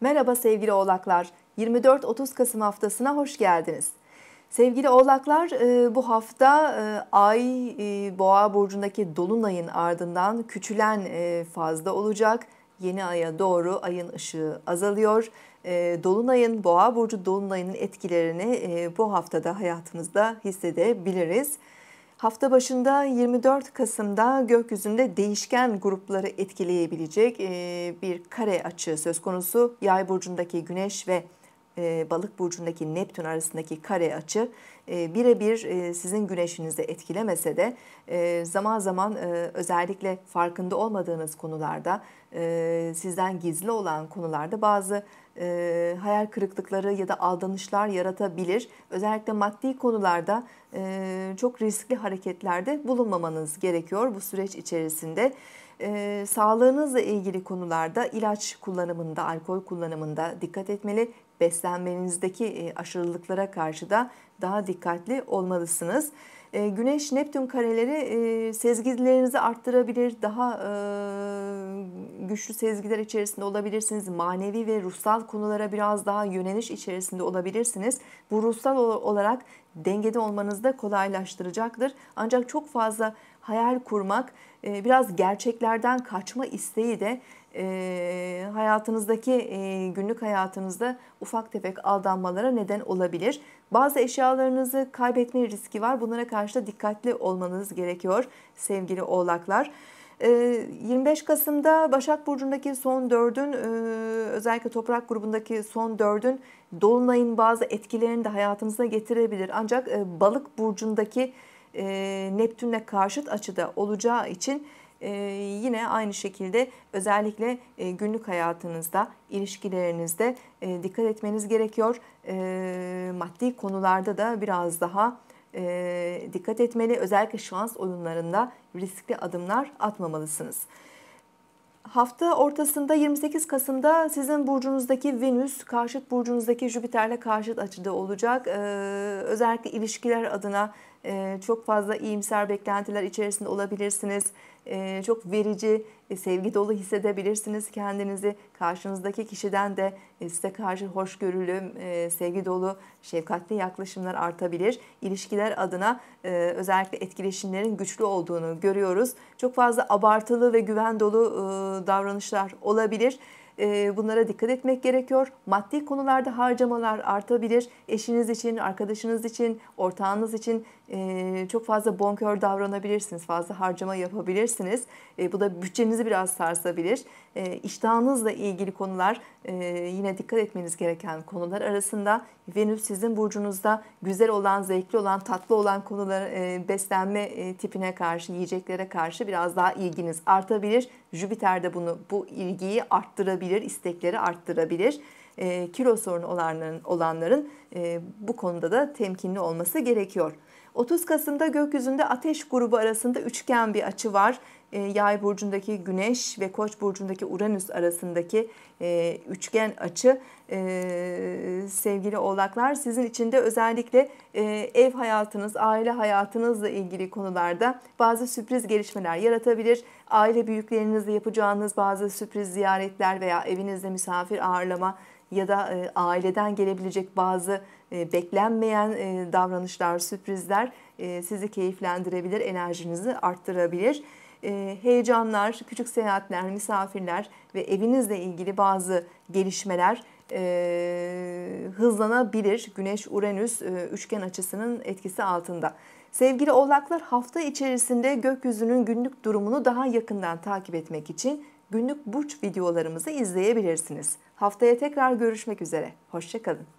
Merhaba sevgili oğlaklar. 24-30 Kasım haftasına hoş geldiniz. Sevgili oğlaklar e, bu hafta e, ay e, boğa burcundaki dolunayın ardından küçülen fazla olacak. Yeni aya doğru ayın ışığı azalıyor. Dolunayın, boğa burcu dolunayının etkilerini bu haftada hayatımızda hissedebiliriz. Hafta başında 24 Kasım'da gökyüzünde değişken grupları etkileyebilecek bir kare açığı söz konusu. Yay burcundaki Güneş ve e, balık burcundaki Neptün arasındaki kare açı e, birebir e, sizin güneşinizi etkilemese de zaman zaman özellikle farkında olmadığınız konularda sizden gizli olan konularda bazı hayal kırıklıkları ya da aldanışlar yaratabilir. Özellikle maddi konularda çok riskli hareketlerde bulunmamanız gerekiyor bu süreç içerisinde. E, sağlığınızla ilgili konularda ilaç kullanımında, alkol kullanımında dikkat etmeli beslenmenizdeki aşırılıklara karşı da daha dikkatli olmalısınız. Güneş Neptün kareleri sezgilerinizi arttırabilir, daha güçlü sezgiler içerisinde olabilirsiniz. Manevi ve ruhsal konulara biraz daha yöneliş içerisinde olabilirsiniz. Bu ruhsal olarak dengede olmanızı da kolaylaştıracaktır. Ancak çok fazla hayal kurmak, biraz gerçeklerden kaçma isteği de e, hayatınızdaki e, günlük hayatınızda ufak tefek aldanmalara neden olabilir. Bazı eşyalarınızı kaybetme riski var. Bunlara karşı da dikkatli olmanız gerekiyor sevgili oğlaklar. 25 ee, Kasım'da Başak Burcu'ndaki son dördün e, özellikle toprak grubundaki son dördün Dolunay'ın bazı etkilerini de hayatımıza getirebilir. Ancak e, Balık Burcu'ndaki e, Neptün'le karşıt açıda olacağı için ee, yine aynı şekilde özellikle e, günlük hayatınızda, ilişkilerinizde e, dikkat etmeniz gerekiyor. Ee, maddi konularda da biraz daha e, dikkat etmeli. Özellikle şans oyunlarında riskli adımlar atmamalısınız. Hafta ortasında 28 Kasım'da sizin burcunuzdaki Venüs karşıt burcunuzdaki Jüpiter'le karşıt açıda olacak. Ee, özellikle ilişkiler adına ee, çok fazla iyimser beklentiler içerisinde olabilirsiniz. Ee, çok verici, e, sevgi dolu hissedebilirsiniz kendinizi. Karşınızdaki kişiden de e, size karşı hoşgörülü, e, sevgi dolu, şefkatli yaklaşımlar artabilir. İlişkiler adına özellikle etkileşimlerin güçlü olduğunu görüyoruz. Çok fazla abartılı ve güven dolu davranışlar olabilir bunlara dikkat etmek gerekiyor. Maddi konularda harcamalar artabilir. Eşiniz için, arkadaşınız için, ortağınız için çok fazla bonkör davranabilirsiniz, fazla harcama yapabilirsiniz. Bu da bütçenizi biraz sarsabilir. İştahınızla ilgili konular yine dikkat etmeniz gereken konular arasında Venüs sizin burcunuzda güzel olan, zevkli olan, tatlı olan konular, beslenme tipine karşı, yiyeceklere karşı biraz daha ilginiz artabilir. Jüpiter de bunu bu ilgiyi arttırabilir, istekleri arttırabilir e, kilo sorunu olanların, olanların e, bu konuda da temkinli olması gerekiyor. 30 Kasım'da gökyüzünde ateş grubu arasında üçgen bir açı var. E, yay burcundaki Güneş ve Koç burcundaki Uranüs arasındaki e, üçgen açı e, sevgili oğlaklar sizin için de özellikle e, ev hayatınız, aile hayatınızla ilgili konularda bazı sürpriz gelişmeler yaratabilir. Aile büyüklerinizle yapacağınız bazı sürpriz ziyaretler veya evinizde misafir ağırlama ya da e, aileden gelebilecek bazı e, beklenmeyen e, davranışlar, sürprizler e, sizi keyiflendirebilir, enerjinizi arttırabilir. Ee, heyecanlar, küçük seyahatler, misafirler ve evinizle ilgili bazı gelişmeler ee, hızlanabilir. Güneş-Uranüs e, üçgen açısının etkisi altında. Sevgili oğlaklar hafta içerisinde gökyüzünün günlük durumunu daha yakından takip etmek için günlük burç videolarımızı izleyebilirsiniz. Haftaya tekrar görüşmek üzere. Hoşçakalın.